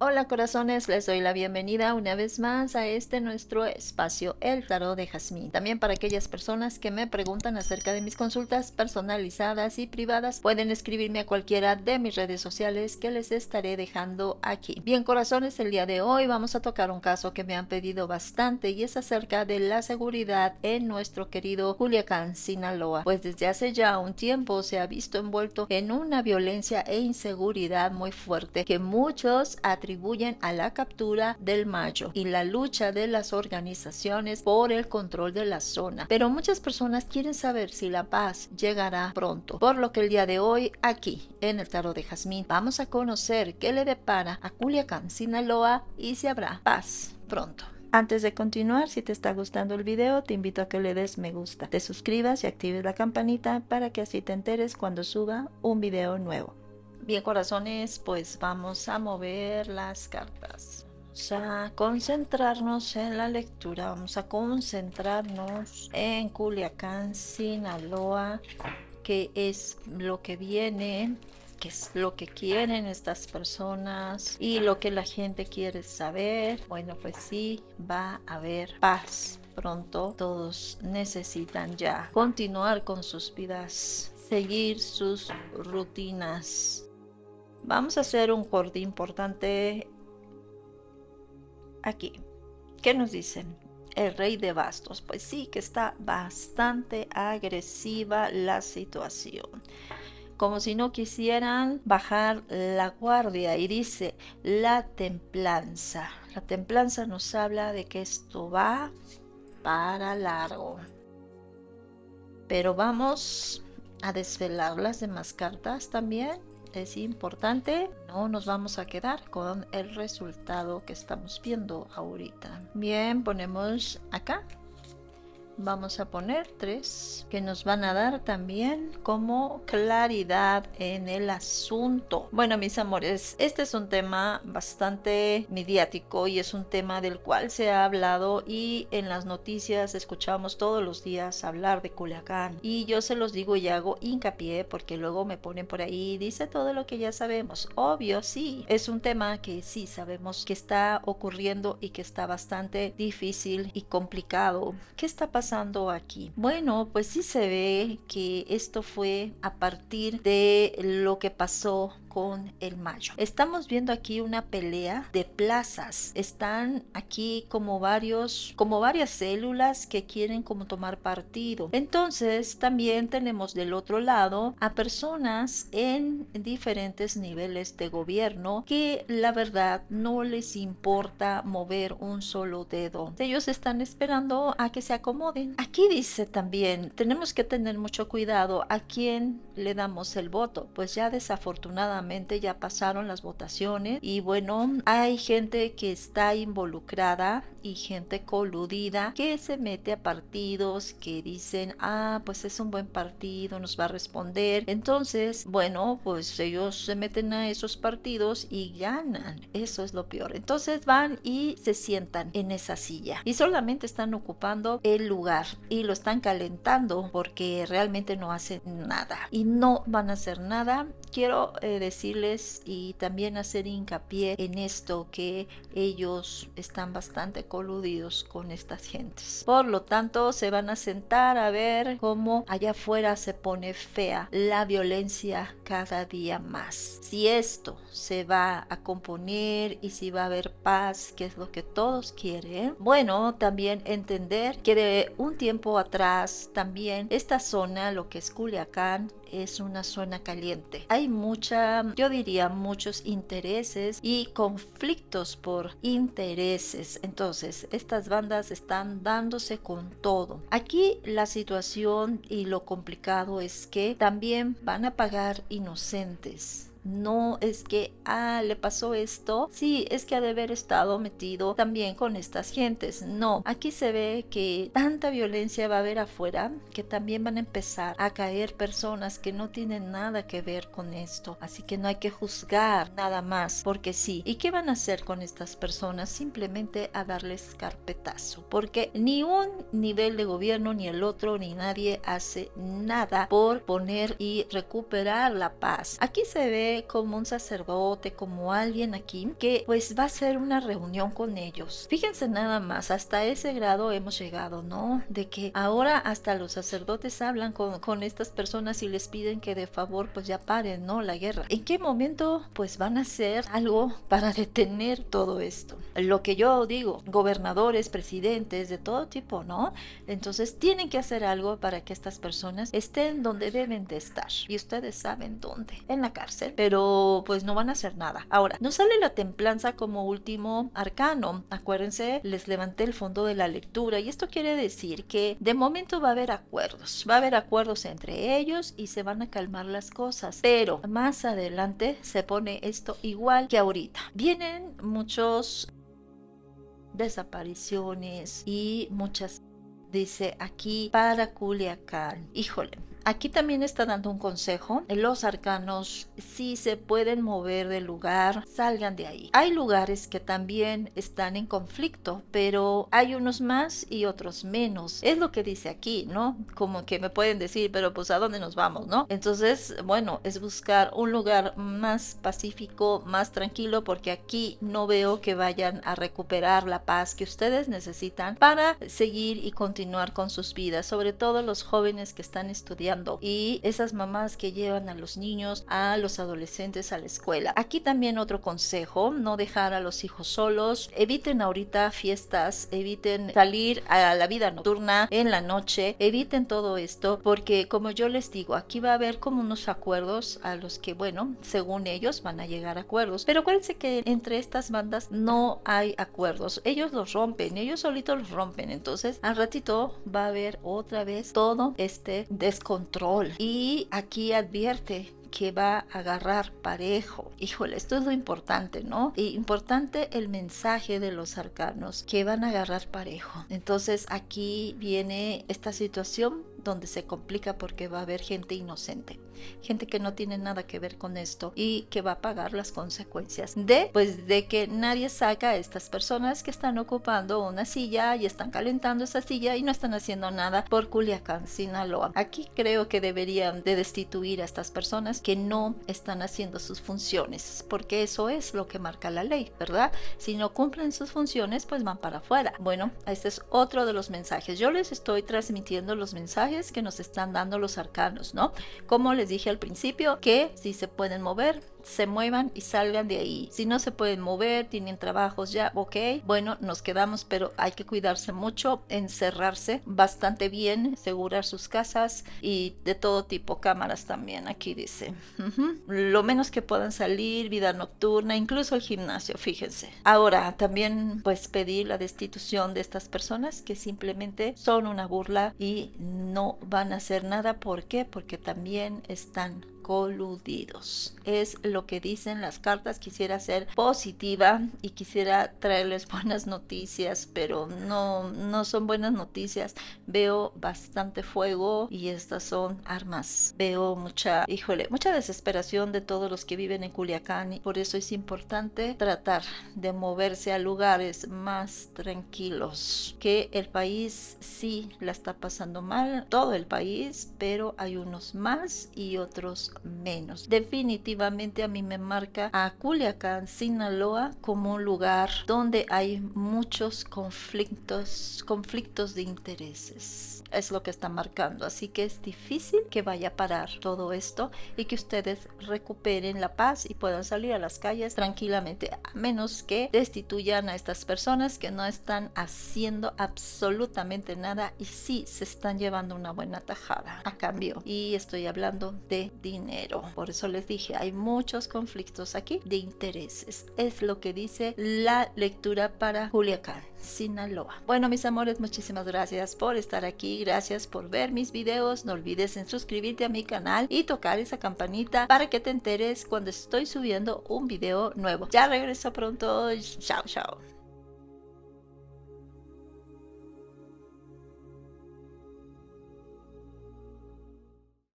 Hola corazones, les doy la bienvenida una vez más a este nuestro espacio El Tarot de Jazmín. También para aquellas personas que me preguntan acerca de mis consultas personalizadas y privadas, pueden escribirme a cualquiera de mis redes sociales que les estaré dejando aquí. Bien corazones, el día de hoy vamos a tocar un caso que me han pedido bastante y es acerca de la seguridad en nuestro querido Juliacán, Sinaloa, pues desde hace ya un tiempo se ha visto envuelto en una violencia e inseguridad muy fuerte que muchos atribuyen contribuyen a la captura del mayo y la lucha de las organizaciones por el control de la zona. Pero muchas personas quieren saber si la paz llegará pronto, por lo que el día de hoy aquí en el Tarot de Jazmín vamos a conocer qué le depara a Culiacán, Sinaloa y si habrá paz pronto. Antes de continuar, si te está gustando el video, te invito a que le des me gusta, te suscribas y actives la campanita para que así te enteres cuando suba un video nuevo. Bien, corazones, pues vamos a mover las cartas. Vamos a concentrarnos en la lectura. Vamos a concentrarnos en Culiacán, Sinaloa, que es lo que viene qué es lo que quieren estas personas y lo que la gente quiere saber. Bueno, pues sí, va a haber paz pronto. Todos necesitan ya continuar con sus vidas, seguir sus rutinas. Vamos a hacer un corte importante aquí. ¿Qué nos dicen? El rey de bastos. Pues sí que está bastante agresiva la situación como si no quisieran bajar la guardia. Y dice, la templanza. La templanza nos habla de que esto va para largo. Pero vamos a desvelar las demás cartas también es importante, no nos vamos a quedar con el resultado que estamos viendo ahorita. Bien, ponemos acá vamos a poner tres que nos van a dar también como claridad en el asunto. Bueno, mis amores, este es un tema bastante mediático y es un tema del cual se ha hablado y en las noticias escuchamos todos los días hablar de Culiacán. Y yo se los digo y hago hincapié porque luego me ponen por ahí, y dice todo lo que ya sabemos. Obvio, sí, es un tema que sí sabemos que está ocurriendo y que está bastante difícil y complicado. ¿Qué está pasando? aquí? Bueno, pues sí se ve que esto fue a partir de lo que pasó con el mayo. Estamos viendo aquí una pelea de plazas. Están aquí como varios, como varias células que quieren como tomar partido. Entonces también tenemos del otro lado a personas en diferentes niveles de gobierno que la verdad no les importa mover un solo dedo. Ellos están esperando a que se acomoden. Aquí dice también, tenemos que tener mucho cuidado a quién le damos el voto, pues ya desafortunadamente ya pasaron las votaciones y bueno, hay gente que está involucrada gente coludida que se mete a partidos que dicen, ah, pues es un buen partido, nos va a responder. Entonces, bueno, pues ellos se meten a esos partidos y ganan. Eso es lo peor. Entonces van y se sientan en esa silla y solamente están ocupando el lugar y lo están calentando porque realmente no hacen nada y no van a hacer nada. Quiero eh, decirles y también hacer hincapié en esto que ellos están bastante con con estas gentes. Por lo tanto, se van a sentar a ver cómo allá afuera se pone fea la violencia cada día más. Si esto se va a componer y si va a haber paz, que es lo que todos quieren, bueno, también entender que de un tiempo atrás también esta zona, lo que es Culiacán, es una zona caliente. Hay mucha, yo diría, muchos intereses y conflictos por intereses. Entonces, estas bandas están dándose con todo. Aquí la situación y lo complicado es que también van a pagar inocentes no es que, ah, le pasó esto, sí, es que ha de haber estado metido también con estas gentes. No, aquí se ve que tanta violencia va a haber afuera que también van a empezar a caer personas que no tienen nada que ver con esto. Así que no hay que juzgar nada más, porque sí. ¿Y qué van a hacer con estas personas? Simplemente a darles carpetazo, porque ni un nivel de gobierno, ni el otro, ni nadie hace nada por poner y recuperar la paz. Aquí se ve como un sacerdote, como alguien aquí, que pues va a ser una reunión con ellos. Fíjense nada más, hasta ese grado hemos llegado, ¿no? De que ahora hasta los sacerdotes hablan con, con estas personas y les piden que de favor pues ya paren, ¿no? La guerra. ¿En qué momento pues van a hacer algo para detener todo esto? Lo que yo digo, gobernadores, presidentes, de todo tipo, ¿no? Entonces tienen que hacer algo para que estas personas estén donde deben de estar. Y ustedes saben dónde. En la cárcel pero pues no van a hacer nada. Ahora, no sale la templanza como último arcano. Acuérdense, les levanté el fondo de la lectura y esto quiere decir que de momento va a haber acuerdos, va a haber acuerdos entre ellos y se van a calmar las cosas, pero más adelante se pone esto igual que ahorita. Vienen muchos desapariciones y muchas dice aquí para Culiacán. Híjole, Aquí también está dando un consejo. Los arcanos, si se pueden mover del lugar, salgan de ahí. Hay lugares que también están en conflicto, pero hay unos más y otros menos. Es lo que dice aquí, ¿no? Como que me pueden decir, pero pues a dónde nos vamos, ¿no? Entonces, bueno, es buscar un lugar más pacífico, más tranquilo, porque aquí no veo que vayan a recuperar la paz que ustedes necesitan para seguir y continuar con sus vidas, sobre todo los jóvenes que están estudiando y esas mamás que llevan a los niños, a los adolescentes a la escuela. Aquí también otro consejo, no dejar a los hijos solos, eviten ahorita fiestas, eviten salir a la vida nocturna en la noche, eviten todo esto porque como yo les digo, aquí va a haber como unos acuerdos a los que, bueno, según ellos van a llegar a acuerdos, pero acuérdense que entre estas bandas no hay acuerdos, ellos los rompen, ellos solitos los rompen, entonces al ratito va a haber otra vez todo este desconocimiento control. Y aquí advierte que va a agarrar parejo. Híjole, esto es lo importante, ¿no? E importante el mensaje de los arcanos que van a agarrar parejo. Entonces aquí viene esta situación donde se complica porque va a haber gente inocente, gente que no tiene nada que ver con esto y que va a pagar las consecuencias de pues de que nadie saca a estas personas que están ocupando una silla y están calentando esa silla y no están haciendo nada por Culiacán, Sinaloa. Aquí creo que deberían de destituir a estas personas que no están haciendo sus funciones, porque eso es lo que marca la ley, ¿verdad? Si no cumplen sus funciones, pues van para afuera. Bueno, este es otro de los mensajes. Yo les estoy transmitiendo los mensajes que nos están dando los arcanos, ¿no? Como les dije al principio, que si se pueden mover, se muevan y salgan de ahí. Si no se pueden mover, tienen trabajos ya, ok, bueno, nos quedamos, pero hay que cuidarse mucho, encerrarse bastante bien, asegurar sus casas y de todo tipo, cámaras también, aquí dice. Lo menos que puedan salir, vida nocturna, incluso el gimnasio, fíjense. Ahora, también pues pedir la destitución de estas personas que simplemente son una burla y no van a hacer nada. ¿Por qué? Porque también están coludidos. Es lo que dicen las cartas. Quisiera ser positiva y quisiera traerles buenas noticias, pero no, no son buenas noticias. Veo bastante fuego y estas son armas. Veo mucha, híjole, mucha desesperación de todos los que viven en Culiacán y por eso es importante tratar de moverse a lugares más tranquilos. Que el país sí la está pasando mal, todo el país, pero hay unos más y otros menos. Definitivamente a mí me marca a Culiacán, Sinaloa, como un lugar donde hay muchos conflictos, conflictos de intereses. Es lo que está marcando, así que es difícil que vaya a parar todo esto y que ustedes recuperen la paz y puedan salir a las calles tranquilamente, a menos que destituyan a estas personas que no están haciendo absolutamente nada y sí se están llevando una buena tajada a cambio. Y estoy hablando de dinero. Por eso les dije, hay muchos conflictos aquí de intereses. Es lo que dice la lectura para Juliaca, Sinaloa. Bueno, mis amores, muchísimas gracias por estar aquí. Gracias por ver mis videos. No olvides en suscribirte a mi canal y tocar esa campanita para que te enteres cuando estoy subiendo un video nuevo. Ya regreso pronto. Chao, chao.